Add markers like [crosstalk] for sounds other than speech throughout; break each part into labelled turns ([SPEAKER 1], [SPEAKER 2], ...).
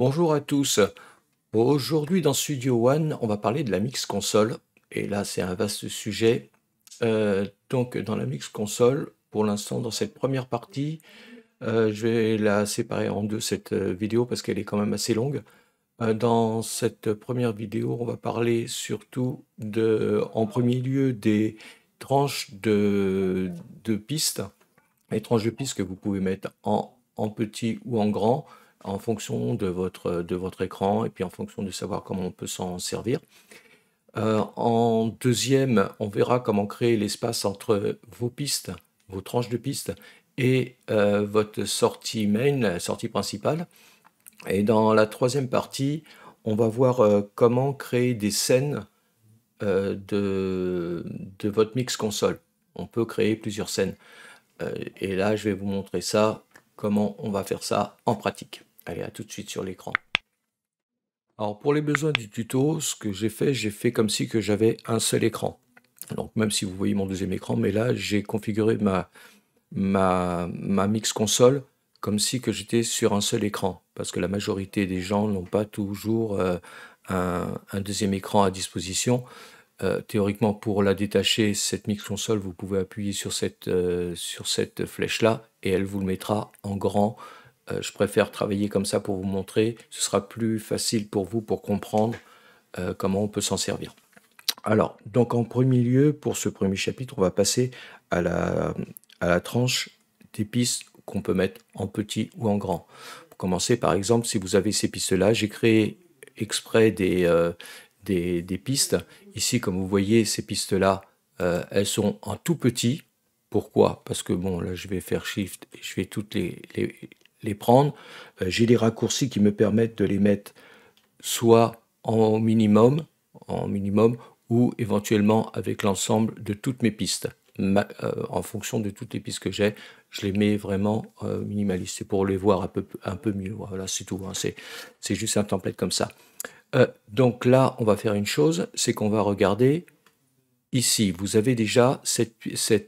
[SPEAKER 1] Bonjour à tous. Aujourd'hui dans Studio One, on va parler de la Mix Console. Et là, c'est un vaste sujet. Euh, donc dans la Mix Console, pour l'instant, dans cette première partie, euh, je vais la séparer en deux, cette euh, vidéo, parce qu'elle est quand même assez longue. dans cette première vidéo, on va parler surtout, de, en premier lieu, des tranches de, pistes. Les tranches de pistes que vous pouvez mettre en petit ou en grand en fonction de votre, de votre écran et puis en fonction de savoir comment on peut s'en servir. Euh, en deuxième, on verra comment créer l'espace entre vos pistes, vos tranches de pistes et euh, votre sortie main, sortie principale. Et dans la troisième partie, on va voir euh, comment créer des scènes de, de votre mix console. On peut créer plusieurs scènes. et là, je vais vous montrer ça, comment on va faire ça en pratique. Allez, à tout de suite sur l'écran. Alors pour les besoins du tuto, ce que j'ai fait, j'ai fait comme si que j'avais un seul écran. Donc même si vous voyez mon deuxième écran, mais là j'ai configuré ma, ma, mix console comme si que j'étais sur un seul écran, parce que la majorité des gens n'ont pas toujours euh, un, deuxième écran à disposition. Euh, théoriquement, pour la détacher, cette mix console, vous pouvez appuyer sur euh, sur cette flèche-là et elle vous le mettra en grand euh, je préfère travailler comme ça pour vous montrer. Ce sera plus facile pour vous pour comprendre euh, comment on peut s'en servir. Alors, donc en premier lieu, pour ce premier chapitre, on va passer à la, à la tranche qu'on peut mettre en petit ou en grand. Pour commencer, par exemple, si vous avez ces pistes-là, j'ai créé exprès des, euh, pistes. Ici, comme vous voyez, ces pistes-là, elles sont en tout petit. Pourquoi Parce que bon, là, je vais faire Shift et je vais toutes les, les prendre. Euh, j'ai des raccourcis qui me permettent de les mettre soit en minimum, en minimum ou éventuellement avec l'ensemble de toutes mes pistes. Euh, en fonction de toutes les pistes que j'ai, je les mets vraiment euh, minimaliste minimalistes. C'est pour les voir un peu, un peu mieux. Voilà, c'est tout. Hein. C'est juste un template comme ça. donc là, on va faire une chose, c'est qu'on va regarder ici, vous avez déjà cette,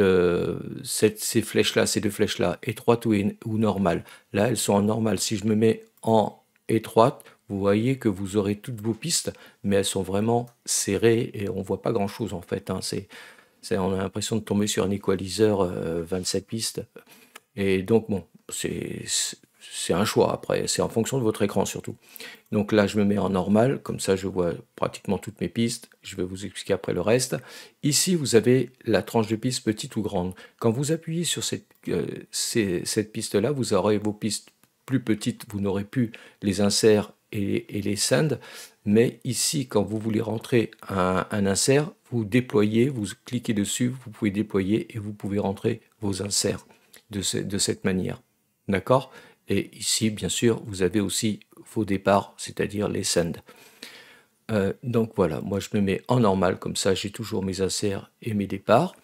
[SPEAKER 1] euh, cette, ces flèches-là, ces deux flèches-là, étroites ou, ou normales. Là, elles sont en normale. Si je me mets en étroite, vous voyez que vous aurez toutes vos pistes, mais elles sont vraiment serrées et on ne voit pas grand-chose en fait. Hein. on a l'impression de tomber sur un equalizer 27 euh, pistes. Et donc, bon, c'est c'est un choix après, c'est en fonction de votre écran surtout. Donc là, je me mets en normal, comme ça je vois pratiquement toutes mes pistes, je vais vous expliquer après le reste. Ici, vous avez la tranche de piste petite ou grande. Quand vous appuyez sur cette, euh, piste-là, vous aurez vos pistes plus petites, vous n'aurez plus les inserts et, les sends, mais ici, quand vous voulez rentrer un, un insert, vous déployez, vous cliquez dessus, vous pouvez déployer et vous pouvez rentrer vos inserts de cette manière. D'accord et ici, bien sûr, vous avez aussi vos départs, c'est-à-dire les sends. Euh, donc voilà, moi je me mets en normal, comme ça j'ai toujours mes inserts et mes départs.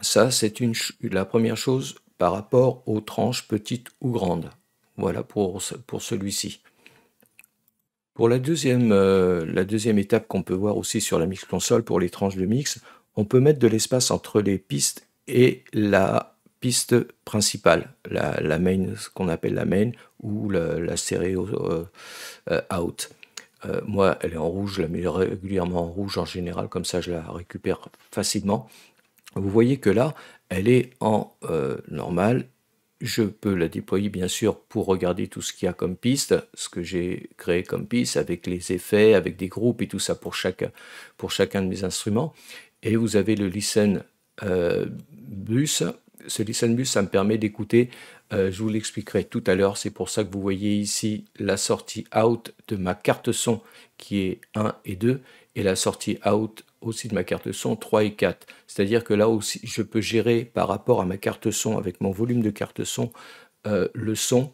[SPEAKER 1] Ça, c'est une la première chose par rapport aux tranches petites ou grandes. Voilà pour, pour celui-ci. Pour la deuxième, euh, la deuxième étape qu'on peut voir aussi sur la mix console pour les tranches de mix, on peut mettre de l'espace entre les pistes et la piste principale, la, main, ce qu'on appelle la main, ou la, la stéréo euh, euh, out. Euh, moi, elle est en rouge, la mets régulièrement en rouge en général, comme ça je la récupère facilement. Vous voyez que là, elle est en normal je peux la déployer bien sûr pour regarder tout ce qu'il y a comme piste, ce que j'ai créé comme piste avec les effets, avec des groupes et tout ça pour, chaque, pour chacun de mes instruments. Et vous avez le listen bus ce listen bus, ça me permet d'écouter. Euh, je vous l'expliquerai tout à l'heure. C'est pour ça que vous voyez ici la sortie out de ma carte son qui est 1 et 2 et la sortie out aussi de ma carte son 3 et 4. C'est-à-dire que là aussi, je peux gérer par rapport à ma carte son avec mon volume de carte son euh, le son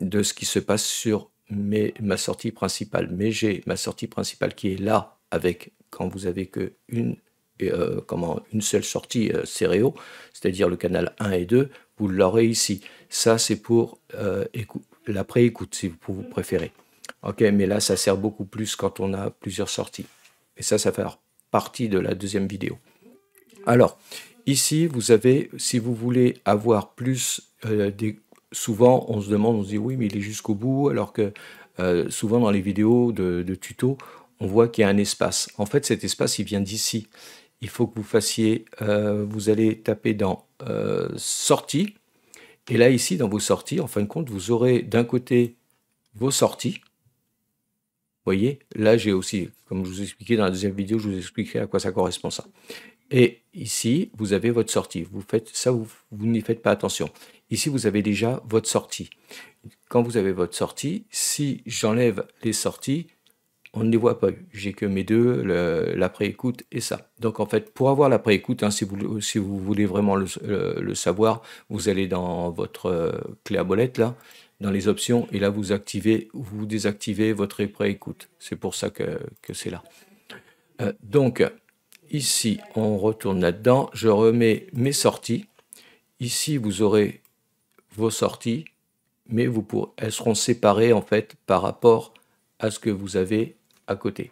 [SPEAKER 1] de ce qui se passe sur ma sortie principale. Mais j'ai ma sortie principale qui est là avec quand vous avez que une euh, comment, une seule sortie céréo, euh, c'est-à-dire le canal 1 et 2, vous l'aurez ici. Ça, c'est pour euh, la pré-écoute, si vous préférez. Ok, mais là, ça sert beaucoup plus quand on a plusieurs sorties. Et ça, ça fait partie de la deuxième vidéo. Alors, ici, vous avez, si vous voulez avoir plus euh, des... Souvent, on se demande, on se dit, oui, mais il est jusqu'au bout, alors que souvent dans les vidéos de, de tuto, on voit qu'il y a un espace. En fait, cet espace, il vient d'ici il faut que vous fassiez, euh, vous allez taper dans sortie euh, sorties. Et là, ici, dans vos sorties, en fin de compte, vous aurez d'un côté vos sorties. Vous voyez, là, j'ai aussi, comme je vous expliquais dans la deuxième vidéo, je vous expliquerai à quoi ça correspond ça. Et ici, vous avez votre sortie. Vous faites ça, vous n'y faites pas attention. Ici, vous avez déjà votre sortie. Quand vous avez votre sortie, si j'enlève les sorties, on ne les voit pas J'ai que mes deux, l'après-écoute et ça. Donc en fait, pour avoir l'après-écoute, hein, si, vous, si vous voulez vraiment le, savoir, vous allez dans votre euh, clé à bolette là, dans les options, et là vous activez ou vous désactivez votre après-écoute. C'est pour ça que, c'est là. Euh, donc ici, on retourne là-dedans, je remets mes sorties. Ici, vous aurez vos sorties, mais vous pour elles seront séparées en fait par rapport à ce que vous avez à côté.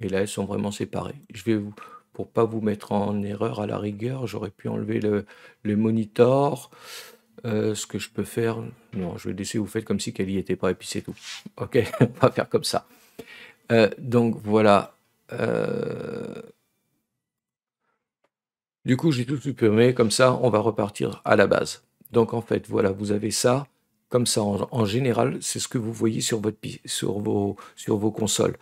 [SPEAKER 1] Et là, elles sont vraiment séparées. Je vais vous, pour pas vous mettre en erreur à la rigueur, j'aurais pu enlever le, le monitor. Euh, ce que je peux faire, non, je vais laisser, vous faites comme si qu'elle y était pas, et puis c'est tout. Ok, [laughs] on va faire comme ça. Euh, donc voilà. Euh, du coup, j'ai tout supprimé, comme ça, on va repartir à la base. Donc en fait, voilà, vous avez ça comme ça. En, général, c'est ce que vous voyez sur, votre, sur, vos, sur vos consoles.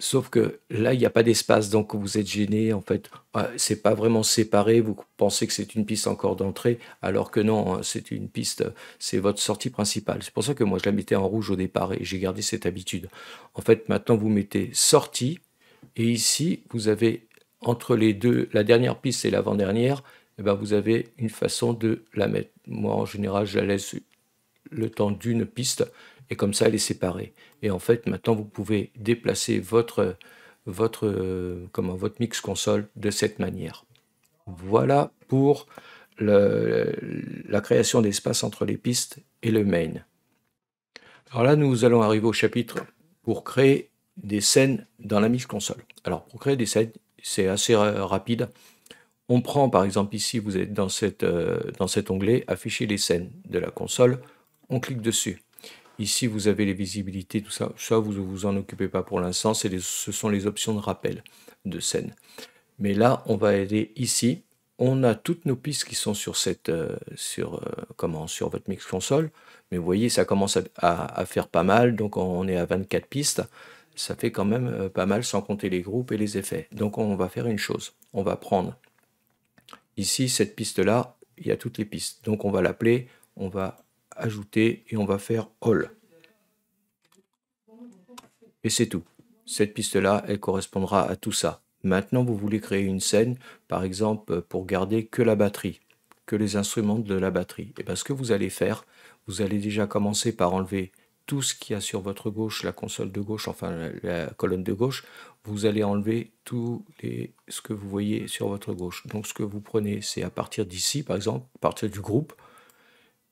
[SPEAKER 1] Sauf que là, il n'y a pas d'espace, donc vous êtes gêné. En fait, ah, c'est pas vraiment séparé. Vous pensez que c'est une piste encore d'entrée, alors que non, hein, c'est une piste, c'est votre sortie principale. C'est pour ça que moi, je la mettais en rouge au départ et j'ai gardé cette habitude. En fait, maintenant, vous mettez sortie, et ici, vous avez entre les deux, la dernière piste et l'avant-dernière, eh ben, vous avez une façon de la mettre. Moi, en général, je la laisse le temps d'une piste et comme ça elle est séparée. Et en fait maintenant vous pouvez déplacer votre, votre, votre mix console de cette manière. Voilà pour la création d'espace entre les pistes et le main. Alors là nous allons arriver au chapitre pour créer des scènes dans la mix console. Alors pour créer des scènes c'est assez rapide. On prend par exemple ici, vous êtes dans, cette, euh, dans cet onglet, afficher les scènes de la console on clique dessus. Ici, vous avez les visibilités, tout ça. Ça, vous ne vous en occupez pas pour l'instant. Ce sont les options de rappel de scène. Mais là, on va aller ici. On a toutes nos pistes qui sont sur, cette, euh, sur, euh, comment, sur votre mix console. Mais vous voyez, ça commence à, faire pas mal. Donc, on est à 24 pistes. Ça fait quand même euh, pas mal sans compter les groupes et les effets. Donc, on va faire une chose. On va prendre ici cette piste-là. Il y a toutes les pistes. Donc, on va l'appeler. On va ajouter et on va faire all. Et c'est tout. Cette piste-là, elle correspondra à tout ça. Maintenant, vous voulez créer une scène, par exemple, pour garder que la batterie, que les instruments de la batterie. Et eh bien, ce que vous allez faire, vous allez déjà commencer par enlever tout ce qu'il y a sur votre gauche, la console de gauche, enfin la, colonne de gauche, vous allez enlever tout les, ce que vous voyez sur votre gauche. Donc ce que vous prenez, c'est à partir d'ici, par exemple, à partir du groupe,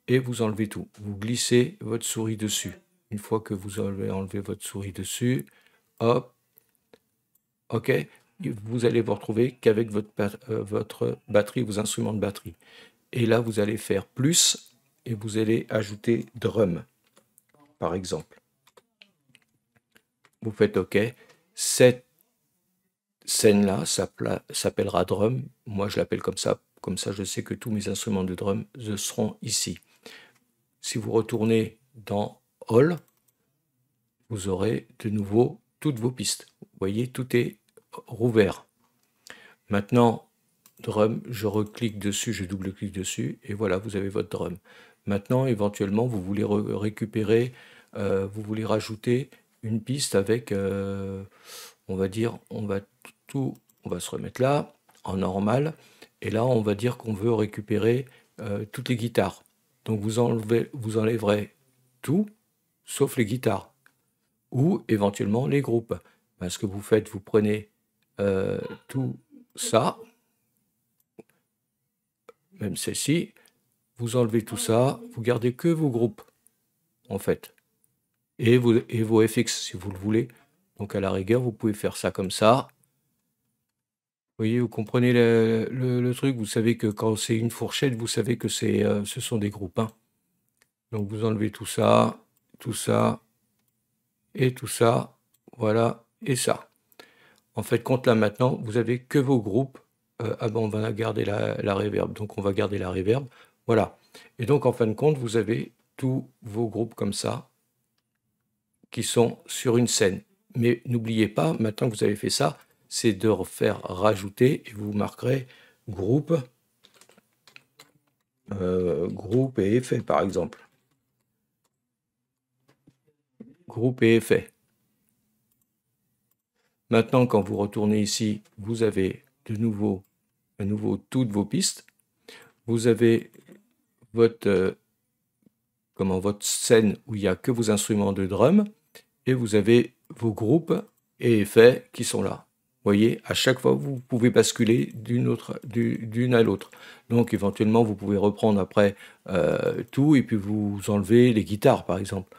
[SPEAKER 1] et vous enlevez tout. Vous glissez votre souris dessus. Une fois que vous avez enlevé votre souris dessus, hop, ok, vous allez vous retrouver qu'avec votre, euh, votre batterie, vos instruments de batterie. Et là, vous allez faire plus et vous allez ajouter drum, par exemple. Vous faites OK. Cette scène-là s'appellera drum. Moi, je l'appelle comme ça. Comme ça, je sais que tous mes instruments de drum euh, seront ici. Si vous retournez dans All, vous aurez de nouveau toutes vos pistes. Vous voyez, tout est rouvert. Maintenant, drum, je reclique dessus, je double-clique dessus, et voilà, vous avez votre drum. Maintenant, éventuellement, vous voulez récupérer, euh, vous voulez rajouter une piste avec, euh, on va dire, on va tout, on va se remettre là, en normal, et là, on va dire qu'on veut récupérer euh, toutes les guitares. Donc vous, enlevez, vous enlèverez tout sauf les guitares ou éventuellement les groupes. parce ce que vous faites, vous prenez euh, tout ça, même celle-ci, vous enlevez tout ça, vous gardez que vos groupes en fait et vous et vos FX si vous le voulez. Donc à la rigueur, vous pouvez faire ça comme ça voyez, vous comprenez le, truc, vous savez que quand c'est une fourchette, vous savez que c'est, euh, ce sont des groupes hein. Donc vous enlevez tout ça, tout ça, et tout ça, voilà, et ça. En fait, compte là maintenant, vous avez que vos groupes. ah ben on va garder la, la reverb, donc on va garder la reverb, voilà. Et donc en fin de compte, vous avez tous vos groupes comme ça qui sont sur une scène. Mais n'oubliez pas, maintenant que vous avez fait ça, c'est de refaire rajouter, et vous marquerez groupe, euh, groupe et effet par exemple. Groupe et effet. Maintenant, quand vous retournez ici, vous avez de nouveau, à nouveau toutes vos pistes. Vous avez votre, euh, comment, votre scène où il n'y a que vos instruments de drum et vous avez vos groupes et effets qui sont là voyez, à chaque fois, vous pouvez basculer d'une autre, d'une à l'autre. Donc, éventuellement, vous pouvez reprendre après euh, tout et puis vous enlevez les guitares, par exemple.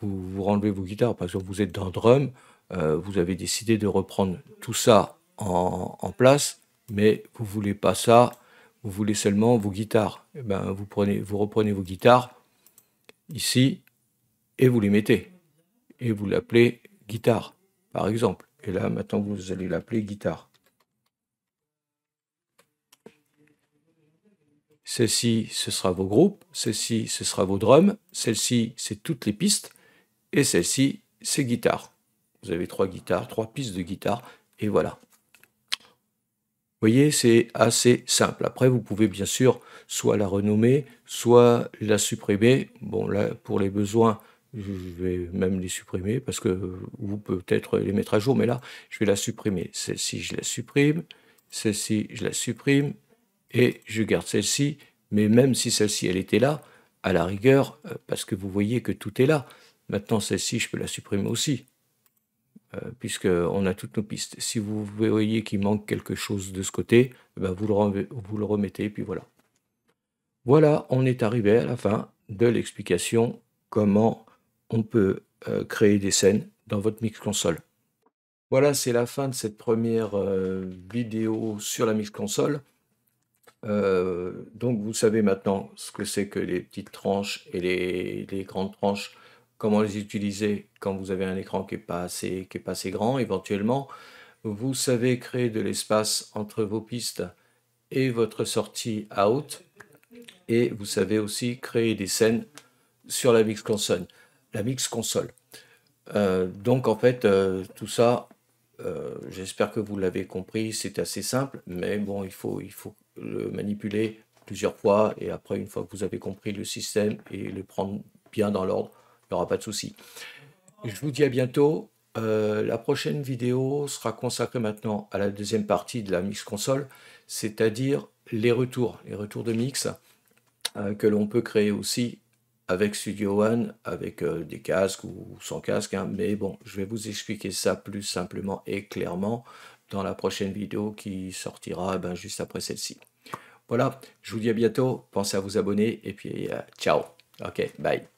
[SPEAKER 1] Vous, vous enlevez vos guitares. Par exemple, vous êtes dans drum, euh, vous avez décidé de reprendre tout ça en, place, mais vous voulez pas ça. Vous voulez seulement vos guitares. Eh ben, vous prenez, vous reprenez vos guitares ici et vous les mettez et vous l'appelez guitare, par exemple. Et là, maintenant, vous allez l'appeler guitare. Celle-ci, ce sera vos groupes. Celle-ci, ce sera vos drums. Celle-ci, c'est toutes les pistes. Et celle-ci, c'est guitare. Vous avez trois guitares, trois pistes de guitare. Et voilà. Vous voyez, c'est assez simple. Après, vous pouvez bien sûr soit la renommer, soit la supprimer. Bon, là, pour les besoins je vais même les supprimer parce que, vous pouvez peut-être les mettre à jour, mais là, je vais la supprimer. Celle-ci, je la supprime, celle-ci, je la supprime, et je garde celle-ci, mais même si celle-ci, elle était là, à la rigueur, euh, parce que vous voyez que tout est là. Maintenant, celle-ci, je peux la supprimer aussi, euh, puisqu'on a toutes nos pistes. Si vous voyez qu'il manque quelque chose de ce côté, eh ben, vous, le vous le remettez, et puis voilà. Voilà, on est arrivé à la fin de l'explication comment on peut euh, créer des scènes dans votre Mix Console. Voilà, c'est la fin de cette première euh, vidéo sur la Mix Console. Euh, donc vous savez maintenant ce que c'est que les petites tranches et les, grandes tranches, comment les utiliser quand vous avez un écran qui n'est pas, assez, est pas assez grand éventuellement. Vous savez créer de l'espace entre vos pistes et votre sortie out. Et vous savez aussi créer des scènes sur la Mix Console mix console. Euh, donc en fait, euh, tout ça, euh, j'espère que vous l'avez compris, c'est assez simple, mais bon, il faut, il faut le manipuler plusieurs fois et après, une fois que vous avez compris le système et le prendre bien dans l'ordre, il n'y aura pas de souci. Je vous dis à bientôt. la prochaine vidéo sera consacrée maintenant à la deuxième partie de la mix console, c'est-à-dire les retours, les retours de mix que l'on peut créer aussi avec Studio One, avec euh, des casques ou sans casque. Hein. mais bon, je vais vous expliquer ça plus simplement et clairement dans la prochaine vidéo qui sortira ben, juste après celle-ci. Voilà, je vous dis à bientôt, pensez à vous abonner et puis euh, ciao. Ok, bye.